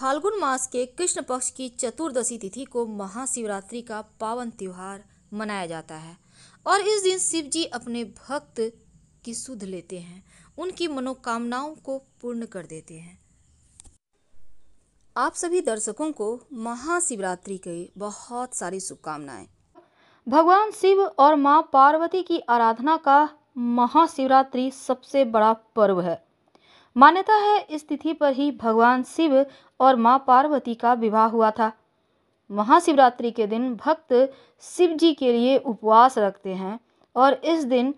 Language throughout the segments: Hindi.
फाल्गुन मास के कृष्ण पक्ष की चतुर्दशी तिथि को महाशिवरात्रि का पावन त्योहार मनाया जाता है और इस दिन शिव जी अपने भक्त की सुध लेते हैं उनकी मनोकामनाओं को पूर्ण कर देते हैं आप सभी दर्शकों को महाशिवरात्रि के बहुत सारी शुभकामनाएं भगवान शिव और माँ पार्वती की आराधना का महाशिवरात्रि सबसे बड़ा पर्व है मान्यता है इस तिथि पर ही भगवान शिव और माँ पार्वती का विवाह हुआ था महाशिवरात्रि के दिन भक्त शिव जी के लिए उपवास रखते हैं और इस दिन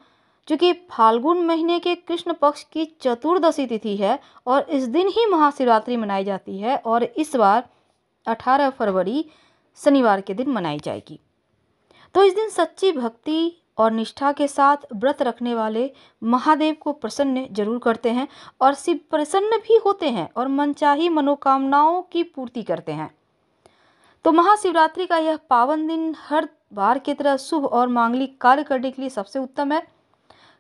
चूँकि फाल्गुन महीने के कृष्ण पक्ष की चतुर्दशी तिथि है और इस दिन ही महाशिवरात्रि मनाई जाती है और इस बार 18 फरवरी शनिवार के दिन मनाई जाएगी तो इस दिन सच्ची भक्ति और निष्ठा के साथ व्रत रखने वाले महादेव को प्रसन्न जरूर करते हैं और शिव प्रसन्न भी होते हैं और मनचाही मनोकामनाओं की पूर्ति करते हैं तो महाशिवरात्रि का यह पावन दिन हर बार की तरह शुभ और मांगलिक कार्य करने के लिए सबसे उत्तम है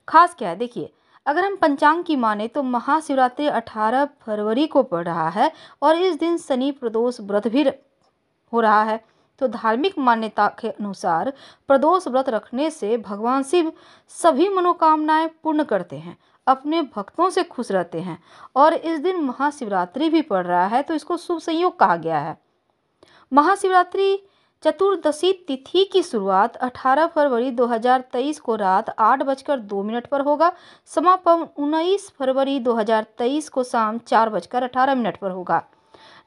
खास क्या है देखिए अगर हम पंचांग की माने तो महाशिवरात्रि 18 फरवरी को पड़ रहा है और इस दिन शनि प्रदोष व्रत भी हो रहा है तो धार्मिक मान्यता के अनुसार प्रदोष व्रत रखने से भगवान शिव सभी मनोकामनाएं पूर्ण करते हैं अपने भक्तों से खुश रहते हैं और इस दिन महाशिवरात्रि भी पड़ रहा है तो इसको शुभ संयोग कहा गया है महाशिवरात्रि चतुर्दशी तिथि की शुरुआत 18 फरवरी 2023 को रात आठ बजकर दो मिनट पर होगा समापन 19 फरवरी 2023 को शाम चार बजकर अठारह मिनट पर होगा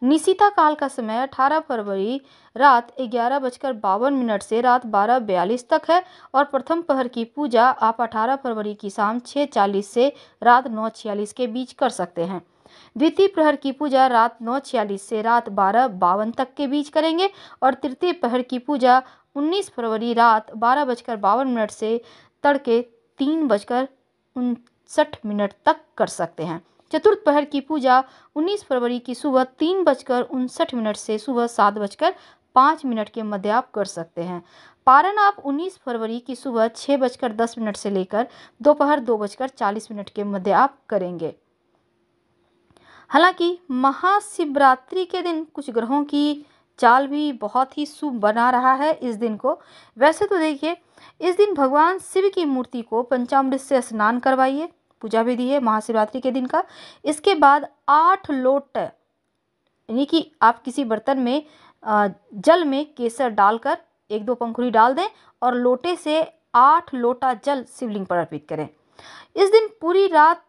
निशिता काल का समय 18 फरवरी रात ग्यारह बजकर बावन मिनट से रात बारह बयालीस तक है और प्रथम पहर की पूजा आप 18 फरवरी की शाम छः चालीस से रात नौ छियालीस के बीच कर सकते हैं द्वितीय प्रहर की पूजा रात नौ छियालीस से रात बारह बावन तक के बीच करेंगे और तृतीय पहर की पूजा 19 फरवरी रात बारह बजकर बावन मिनट से तड़के तीन बजकर उनसठ मिनट तक कर सकते हैं चतुर्थ पहर की पूजा 19 फरवरी की सुबह तीन बजकर उनसठ मिनट से सुबह सात बजकर पाँच मिनट के मध्य आप कर सकते हैं पारण आप 19 फरवरी की सुबह छः बजकर दस मिनट से लेकर दोपहर दो, दो बजकर चालीस मिनट के मध्य आप करेंगे हालांकि महाशिवरात्रि के दिन कुछ ग्रहों की चाल भी बहुत ही शुभ बना रहा है इस दिन को वैसे तो देखिए इस दिन भगवान शिव की मूर्ति को पंचामृत से स्नान करवाइए पूजा विधि है महाशिवरात्रि के दिन का इसके बाद आठ लोट यानी कि आप किसी बर्तन में जल में केसर डालकर एक दो पंखुड़ी डाल दें और लोटे से आठ लोटा जल शिवलिंग पर अर्पित करें इस दिन पूरी रात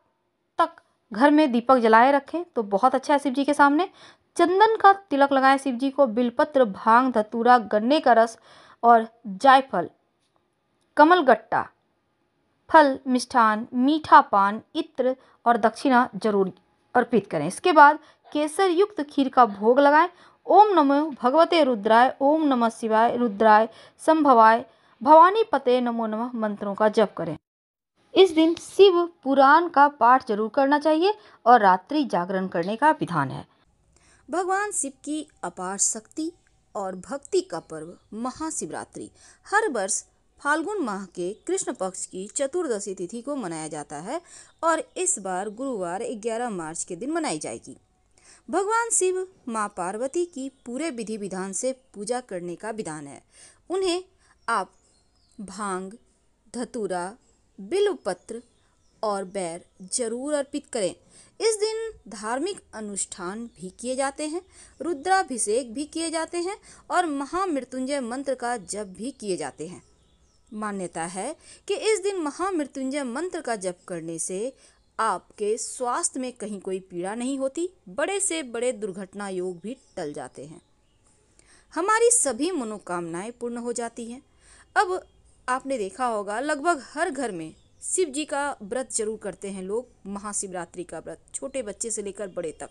तक घर में दीपक जलाए रखें तो बहुत अच्छा है शिव जी के सामने चंदन का तिलक लगाएं शिव जी को बिलपत्र भांग धतूरा गन्ने का रस और जायफल कमलगट्टा फल मिष्ठान मीठा पान इत्र और दक्षिणा जरूर अर्पित करें इसके बाद केसर युक्त खीर का भोग लगाएं ओम नमो भगवते रुद्राय ओम नमः शिवाय रुद्राय संभवाय भवानी पते नमो नमः मंत्रों का जप करें इस दिन शिव पुराण का पाठ जरूर करना चाहिए और रात्रि जागरण करने का विधान है भगवान शिव की अपार शक्ति और भक्ति का पर्व महाशिवरात्रि हर वर्ष फाल्गुन माह के कृष्ण पक्ष की चतुर्दशी तिथि को मनाया जाता है और इस बार गुरुवार 11 मार्च के दिन मनाई जाएगी भगवान शिव माँ पार्वती की पूरे विधि विधान से पूजा करने का विधान है उन्हें आप भांग धतूरा बिलपत्र और बैर जरूर अर्पित करें इस दिन धार्मिक अनुष्ठान भी किए जाते हैं रुद्राभिषेक भी किए जाते हैं और महामृत्युंजय मंत्र का जप भी किए जाते हैं मान्यता है कि इस दिन महामृत्युंजय मंत्र का जप करने से आपके स्वास्थ्य में कहीं कोई पीड़ा नहीं होती बड़े से बड़े दुर्घटना योग भी टल जाते हैं हमारी सभी मनोकामनाएं पूर्ण हो जाती हैं अब आपने देखा होगा लगभग हर घर में शिव जी का व्रत जरूर करते हैं लोग महाशिवरात्रि का व्रत छोटे बच्चे से लेकर बड़े तक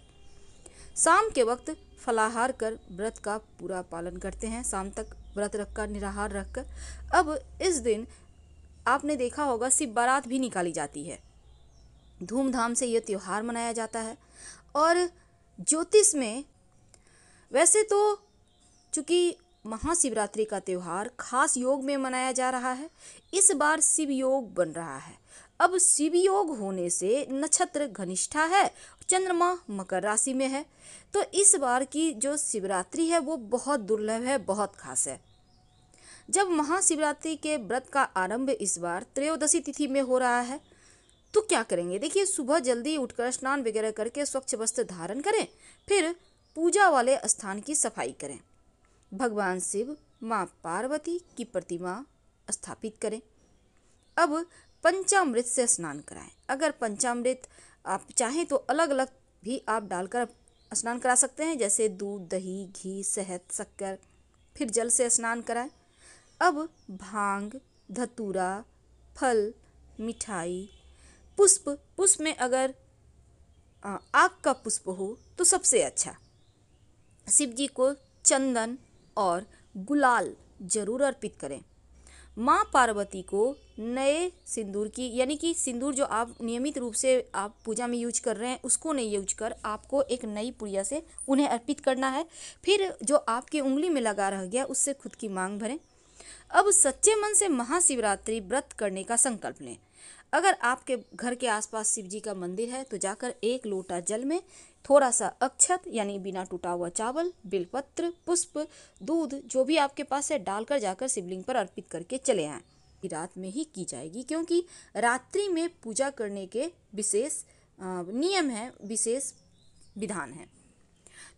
शाम के वक्त फलाहार कर व्रत का पूरा पालन करते हैं शाम तक व्रत रखकर निराहार रखकर अब इस दिन आपने देखा होगा शिव बारात भी निकाली जाती है धूमधाम से यह त्यौहार मनाया जाता है और ज्योतिष में वैसे तो चूँकि महाशिवरात्रि का त्यौहार खास योग में मनाया जा रहा है इस बार शिव योग बन रहा है अब शिव योग होने से नक्षत्र घनिष्ठा है चंद्रमा मकर राशि में है तो इस बार की जो शिवरात्रि है वो बहुत दुर्लभ है बहुत खास है जब महाशिवरात्रि के व्रत का आरंभ इस बार त्रयोदशी तिथि में हो रहा है तो क्या करेंगे देखिए सुबह जल्दी उठकर स्नान वगैरह करके स्वच्छ वस्त्र धारण करें फिर पूजा वाले स्थान की सफाई करें भगवान शिव माँ पार्वती की प्रतिमा स्थापित करें अब पंचामृत से स्नान कराएं अगर पंचामृत आप चाहें तो अलग अलग भी आप डालकर स्नान करा सकते हैं जैसे दूध दही घी शहद शक्कर फिर जल से स्नान कराएं अब भांग धतूरा फल मिठाई पुष्प पुष्प में अगर आग का पुष्प हो तो सबसे अच्छा शिव जी को चंदन और गुलाल जरूर अर्पित करें माँ पार्वती को नए सिंदूर की यानी कि सिंदूर जो आप नियमित रूप से आप पूजा में यूज कर रहे हैं उसको नहीं यूज कर आपको एक नई पुड़िया से उन्हें अर्पित करना है फिर जो आपकी उंगली में लगा रह गया उससे खुद की मांग भरें अब सच्चे मन से महाशिवरात्रि व्रत करने का संकल्प लें अगर आपके घर के आसपास शिव जी का मंदिर है तो जाकर एक लोटा जल में थोड़ा सा अक्षत यानी बिना टूटा हुआ चावल बिलपत्र पुष्प दूध जो भी आपके पास है डालकर जाकर शिवलिंग पर अर्पित करके चले आएँ रात में ही की जाएगी क्योंकि रात्रि में पूजा करने के विशेष नियम हैं विशेष विधान है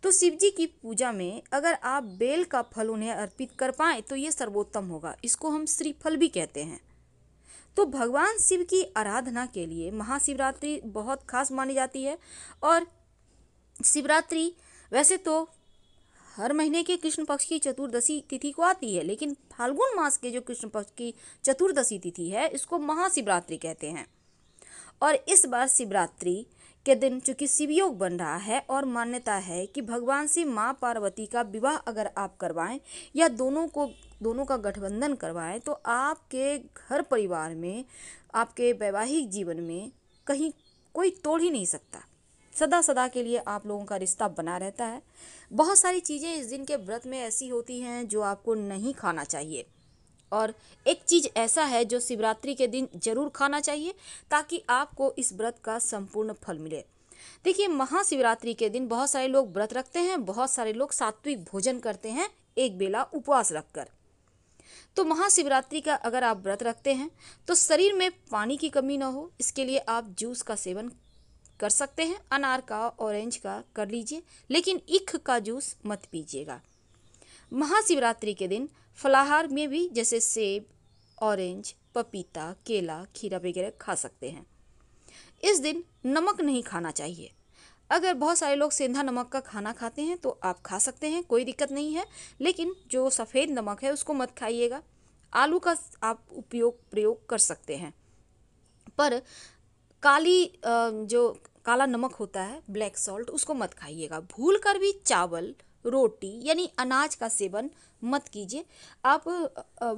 तो शिव जी की पूजा में अगर आप बेल का फल उन्हें अर्पित कर पाए तो ये सर्वोत्तम होगा इसको हम श्रीफल भी कहते हैं तो भगवान शिव की आराधना के लिए महाशिवरात्रि बहुत खास मानी जाती है और शिवरात्रि वैसे तो हर महीने के कृष्ण पक्ष की चतुर्दशी तिथि को आती है लेकिन फाल्गुन मास के जो कृष्ण पक्ष की चतुर्दशी तिथि है इसको महाशिवरात्रि कहते हैं और इस बार शिवरात्रि के दिन चूंकि शिवयोग बन रहा है और मान्यता है कि भगवान से माँ पार्वती का विवाह अगर आप करवाएं या दोनों को दोनों का गठबंधन करवाएं तो आपके घर परिवार में आपके वैवाहिक जीवन में कहीं कोई तोड़ ही नहीं सकता सदा सदा के लिए आप लोगों का रिश्ता बना रहता है बहुत सारी चीज़ें इस दिन के व्रत में ऐसी होती हैं जो आपको नहीं खाना चाहिए और एक चीज़ ऐसा है जो शिवरात्रि के दिन जरूर खाना चाहिए ताकि आपको इस व्रत का संपूर्ण फल मिले देखिए महाशिवरात्रि के दिन बहुत सारे लोग व्रत रखते हैं बहुत सारे लोग सात्विक भोजन करते हैं एक बेला उपवास रखकर तो महाशिवरात्रि का अगर आप व्रत रखते हैं तो शरीर में पानी की कमी ना हो इसके लिए आप जूस का सेवन कर सकते हैं अनार का ऑरेंज का कर लीजिए लेकिन इख का जूस मत पीजिएगा महाशिवरात्रि के दिन फलाहार में भी जैसे सेब ऑरेंज पपीता केला खीरा वगैरह खा सकते हैं इस दिन नमक नहीं खाना चाहिए अगर बहुत सारे लोग सेंधा नमक का खाना खाते हैं तो आप खा सकते हैं कोई दिक्कत नहीं है लेकिन जो सफ़ेद नमक है उसको मत खाइएगा आलू का आप उपयोग प्रयोग कर सकते हैं पर काली जो काला नमक होता है ब्लैक सॉल्ट उसको मत खाइएगा भूल कर भी चावल रोटी यानी अनाज का सेवन मत कीजिए आप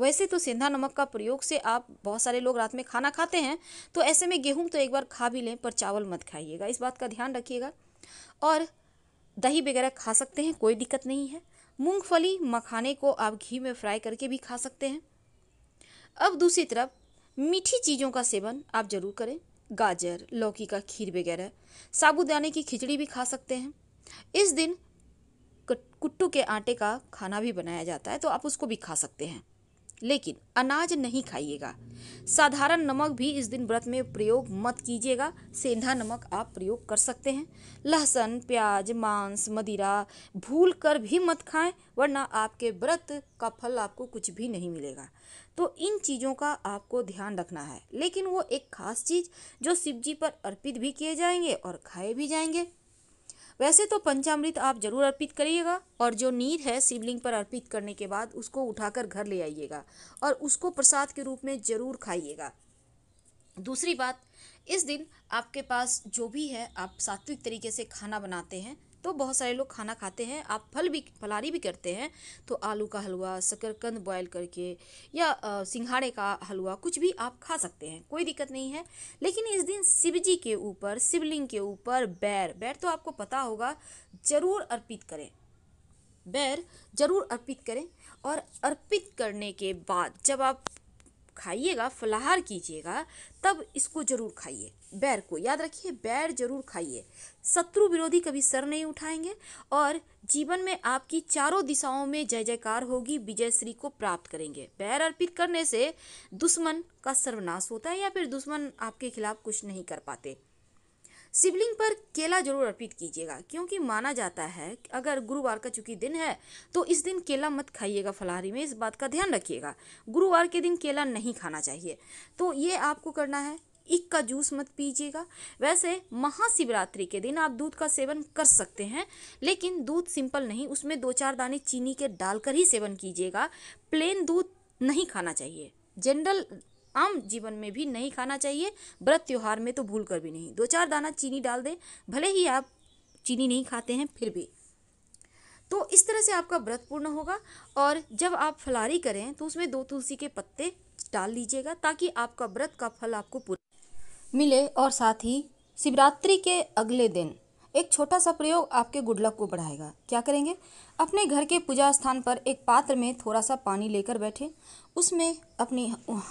वैसे तो सेंधा नमक का प्रयोग से आप बहुत सारे लोग रात में खाना खाते हैं तो ऐसे में गेहूं तो एक बार खा भी लें पर चावल मत खाइएगा इस बात का ध्यान रखिएगा और दही वगैरह खा सकते हैं कोई दिक्कत नहीं है मूंगफली मखाने को आप घी में फ्राई करके भी खा सकते हैं अब दूसरी तरफ मीठी चीज़ों का सेवन आप ज़रूर करें गाजर लौकी का खीर वगैरह साबुदाने की खिचड़ी भी खा सकते हैं इस दिन कुट्टू के आटे का खाना भी बनाया जाता है तो आप उसको भी खा सकते हैं लेकिन अनाज नहीं खाइएगा साधारण नमक भी इस दिन व्रत में प्रयोग मत कीजिएगा सेंधा नमक आप प्रयोग कर सकते हैं लहसुन प्याज मांस मदिरा भूल कर भी मत खाएं वरना आपके व्रत का फल आपको कुछ भी नहीं मिलेगा तो इन चीज़ों का आपको ध्यान रखना है लेकिन वो एक खास चीज़ जो शिव जी पर अर्पित भी किए जाएंगे और खाए भी जाएंगे वैसे तो पंचामृत आप जरूर अर्पित करिएगा और जो नीर है शिवलिंग पर अर्पित करने के बाद उसको उठाकर घर ले आइएगा और उसको प्रसाद के रूप में जरूर खाइएगा दूसरी बात इस दिन आपके पास जो भी है आप सात्विक तरीके से खाना बनाते हैं तो बहुत सारे लोग खाना खाते हैं आप फल भी फलारी भी करते हैं तो आलू का हलवा शकरकंद बॉयल करके या सिंघाड़े का हलवा कुछ भी आप खा सकते हैं कोई दिक्कत नहीं है लेकिन इस दिन शिव जी के ऊपर शिवलिंग के ऊपर बैर बैर तो आपको पता होगा ज़रूर अर्पित करें बैर ज़रूर अर्पित करें और अर्पित करने के बाद जब आप खाइएगा फलाहार कीजिएगा तब इसको जरूर खाइए बैर को याद रखिए बैर जरूर खाइए शत्रु विरोधी कभी सर नहीं उठाएंगे और जीवन में आपकी चारों दिशाओं में जय जयकार होगी विजय श्री को प्राप्त करेंगे बैर अर्पित करने से दुश्मन का सर्वनाश होता है या फिर दुश्मन आपके खिलाफ कुछ नहीं कर पाते शिवलिंग पर केला जरूर अर्पित कीजिएगा क्योंकि माना जाता है अगर गुरुवार का चूंकि दिन है तो इस दिन केला मत खाइएगा फलाहारी में इस बात का ध्यान रखिएगा गुरुवार के दिन केला नहीं खाना चाहिए तो ये आपको करना है इक का जूस मत पीजिएगा वैसे महाशिवरात्रि के दिन आप दूध का सेवन कर सकते हैं लेकिन दूध सिंपल नहीं उसमें दो चार दाने चीनी के डालकर ही सेवन कीजिएगा प्लेन दूध नहीं खाना चाहिए जनरल आम जीवन में भी नहीं खाना चाहिए व्रत त्यौहार में तो भूल कर भी नहीं दो चार दाना चीनी डाल दें भले ही आप चीनी नहीं खाते हैं फिर भी तो इस तरह से आपका व्रत पूर्ण होगा और जब आप फलारी करें तो उसमें दो तुलसी के पत्ते डाल लीजिएगा ताकि आपका व्रत का फल आपको पूरा मिले और साथ ही शिवरात्रि के अगले दिन एक छोटा सा प्रयोग आपके गुड लक को बढ़ाएगा क्या करेंगे अपने घर के पूजा स्थान पर एक पात्र में थोड़ा सा पानी लेकर बैठें उसमें अपने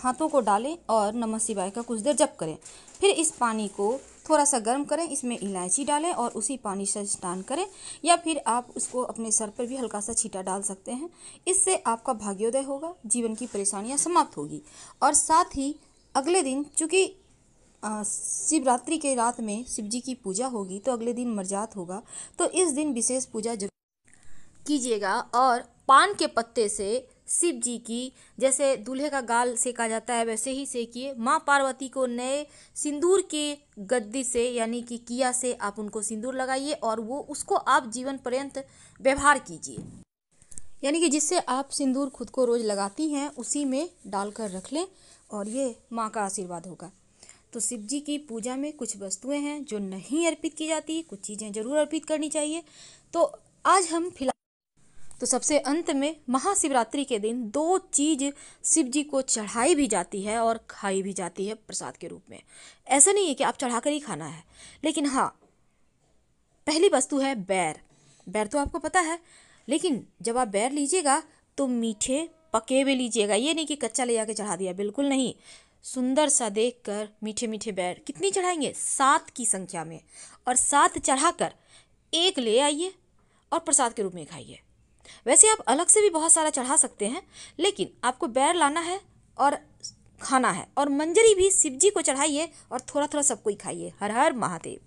हाथों को डालें और नमः शिवाय का कुछ देर जप करें फिर इस पानी को थोड़ा सा गर्म करें इसमें इलायची डालें और उसी पानी से स्नान करें या फिर आप उसको अपने सर पर भी हल्का सा छीटा डाल सकते हैं इससे आपका भाग्योदय होगा जीवन की परेशानियाँ समाप्त होगी और साथ ही अगले दिन चूँकि शिवरात्रि के रात में शिव जी की पूजा होगी तो अगले दिन मर्जात होगा तो इस दिन विशेष पूजा कीजिएगा और पान के पत्ते से शिव जी की जैसे दूल्हे का गाल सेका जाता है वैसे ही सेकिए माँ पार्वती को नए सिंदूर के गद्दी से यानी कि किया से आप उनको सिंदूर लगाइए और वो उसको आप जीवन पर्यंत व्यवहार कीजिए यानी कि जिससे आप सिंदूर खुद को रोज़ लगाती हैं उसी में डालकर रख लें और ये माँ का आशीर्वाद होगा तो शिव जी की पूजा में कुछ वस्तुएं हैं जो नहीं अर्पित की जाती कुछ चीज़ें जरूर अर्पित करनी चाहिए तो आज हम फिलहाल तो सबसे अंत में महाशिवरात्रि के दिन दो चीज़ शिव जी को चढ़ाई भी जाती है और खाई भी जाती है प्रसाद के रूप में ऐसा नहीं है कि आप चढ़ा कर ही खाना है लेकिन हाँ पहली वस्तु है बैर बैर तो आपको पता है लेकिन जब आप बैर लीजिएगा तो मीठे पके हुए लीजिएगा ये नहीं कि कच्चा ले जाके चढ़ा दिया बिल्कुल नहीं सुंदर सा देखकर मीठे मीठे बैर कितनी चढ़ाएंगे सात की संख्या में और सात चढ़ाकर एक ले आइए और प्रसाद के रूप में खाइए वैसे आप अलग से भी बहुत सारा चढ़ा सकते हैं लेकिन आपको बैर लाना है और खाना है और मंजरी भी शिव जी को चढ़ाइए और थोड़ा थोड़ा सबको ही खाइए हर हर महादेव